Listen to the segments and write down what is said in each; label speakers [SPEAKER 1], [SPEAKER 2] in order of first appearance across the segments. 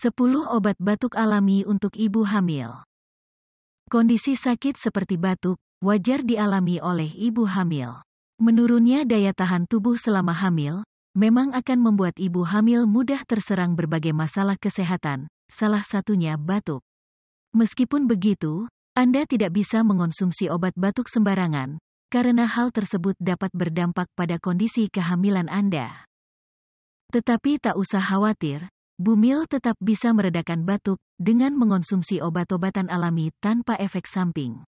[SPEAKER 1] 10 obat batuk alami untuk ibu hamil. Kondisi sakit seperti batuk wajar dialami oleh ibu hamil. Menurunnya daya tahan tubuh selama hamil memang akan membuat ibu hamil mudah terserang berbagai masalah kesehatan, salah satunya batuk. Meskipun begitu, Anda tidak bisa mengonsumsi obat batuk sembarangan karena hal tersebut dapat berdampak pada kondisi kehamilan Anda. Tetapi tak usah khawatir, Bumil tetap bisa meredakan batuk dengan mengonsumsi obat-obatan alami tanpa efek samping.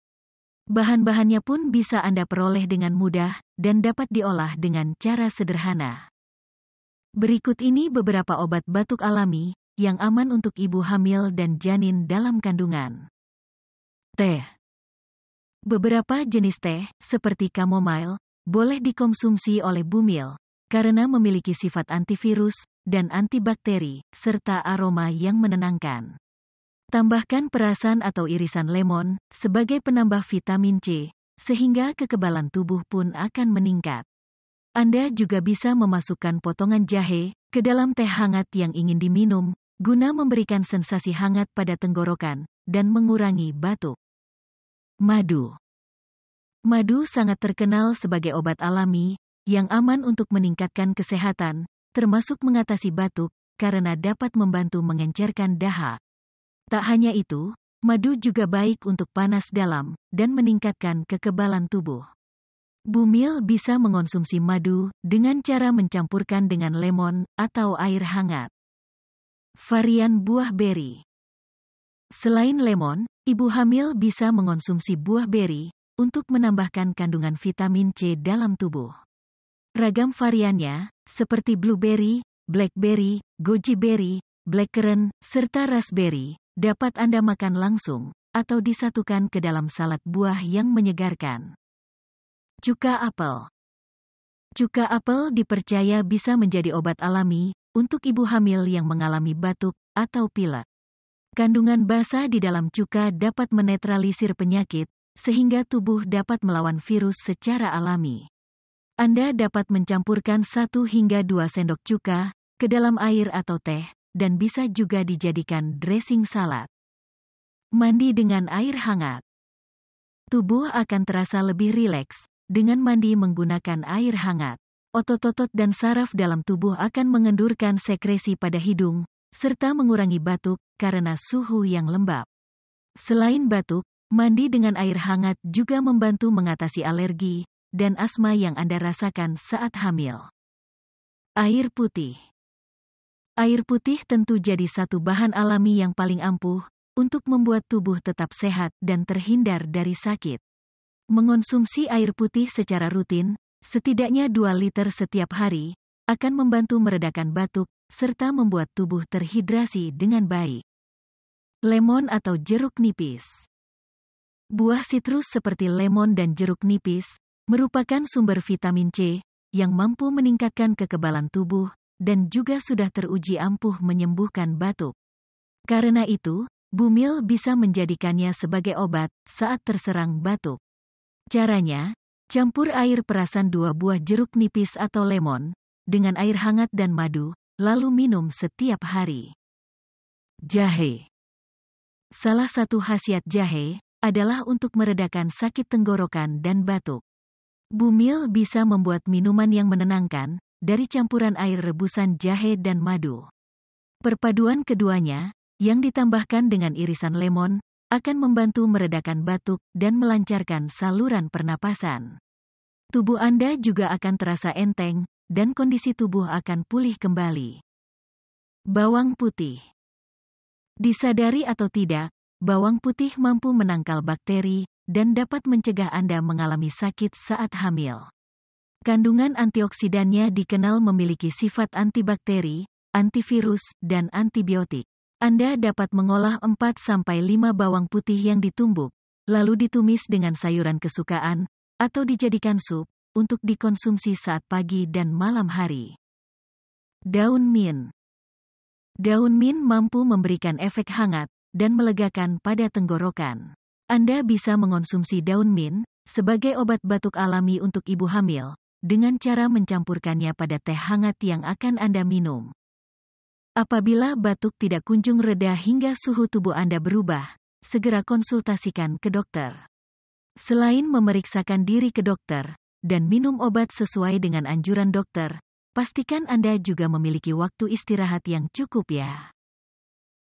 [SPEAKER 1] Bahan-bahannya pun bisa Anda peroleh dengan mudah dan dapat diolah dengan cara sederhana. Berikut ini beberapa obat batuk alami yang aman untuk ibu hamil dan janin dalam kandungan. Teh Beberapa jenis teh, seperti chamomile, boleh dikonsumsi oleh bumil, karena memiliki sifat antivirus dan antibakteri, serta aroma yang menenangkan. Tambahkan perasan atau irisan lemon sebagai penambah vitamin C, sehingga kekebalan tubuh pun akan meningkat. Anda juga bisa memasukkan potongan jahe ke dalam teh hangat yang ingin diminum, guna memberikan sensasi hangat pada tenggorokan dan mengurangi batuk. Madu Madu sangat terkenal sebagai obat alami yang aman untuk meningkatkan kesehatan, termasuk mengatasi batuk, karena dapat membantu mengencerkan dahak. Tak hanya itu, madu juga baik untuk panas dalam dan meningkatkan kekebalan tubuh. Bumil bisa mengonsumsi madu dengan cara mencampurkan dengan lemon atau air hangat. Varian buah beri Selain lemon, ibu hamil bisa mengonsumsi buah beri untuk menambahkan kandungan vitamin C dalam tubuh. Ragam variannya, seperti blueberry, blackberry, goji berry, blackcurrant, serta raspberry, dapat Anda makan langsung, atau disatukan ke dalam salad buah yang menyegarkan. Cuka apel Cuka apel dipercaya bisa menjadi obat alami untuk ibu hamil yang mengalami batuk atau pilek. Kandungan basa di dalam cuka dapat menetralisir penyakit, sehingga tubuh dapat melawan virus secara alami. Anda dapat mencampurkan 1 hingga 2 sendok cuka ke dalam air atau teh, dan bisa juga dijadikan dressing salad. Mandi dengan air hangat. Tubuh akan terasa lebih rileks dengan mandi menggunakan air hangat. Otot-otot dan saraf dalam tubuh akan mengendurkan sekresi pada hidung, serta mengurangi batuk karena suhu yang lembab. Selain batuk, mandi dengan air hangat juga membantu mengatasi alergi, dan asma yang Anda rasakan saat hamil. Air putih Air putih tentu jadi satu bahan alami yang paling ampuh untuk membuat tubuh tetap sehat dan terhindar dari sakit. Mengonsumsi air putih secara rutin, setidaknya 2 liter setiap hari, akan membantu meredakan batuk serta membuat tubuh terhidrasi dengan baik. Lemon atau jeruk nipis Buah sitrus seperti lemon dan jeruk nipis merupakan sumber vitamin C yang mampu meningkatkan kekebalan tubuh dan juga sudah teruji ampuh menyembuhkan batuk. Karena itu, bumil bisa menjadikannya sebagai obat saat terserang batuk. Caranya, campur air perasan dua buah jeruk nipis atau lemon dengan air hangat dan madu, lalu minum setiap hari. Jahe Salah satu khasiat jahe adalah untuk meredakan sakit tenggorokan dan batuk. Bumil bisa membuat minuman yang menenangkan, dari campuran air rebusan jahe dan madu. Perpaduan keduanya, yang ditambahkan dengan irisan lemon, akan membantu meredakan batuk dan melancarkan saluran pernapasan. Tubuh Anda juga akan terasa enteng, dan kondisi tubuh akan pulih kembali. Bawang putih Disadari atau tidak, bawang putih mampu menangkal bakteri, dan dapat mencegah Anda mengalami sakit saat hamil. Kandungan antioksidannya dikenal memiliki sifat antibakteri, antivirus, dan antibiotik. Anda dapat mengolah 4-5 bawang putih yang ditumbuk, lalu ditumis dengan sayuran kesukaan, atau dijadikan sup, untuk dikonsumsi saat pagi dan malam hari. Daun min Daun min mampu memberikan efek hangat, dan melegakan pada tenggorokan. Anda bisa mengonsumsi daun mint sebagai obat batuk alami untuk ibu hamil dengan cara mencampurkannya pada teh hangat yang akan Anda minum. Apabila batuk tidak kunjung reda hingga suhu tubuh Anda berubah, segera konsultasikan ke dokter. Selain memeriksakan diri ke dokter dan minum obat sesuai dengan anjuran dokter, pastikan Anda juga memiliki waktu istirahat yang cukup ya.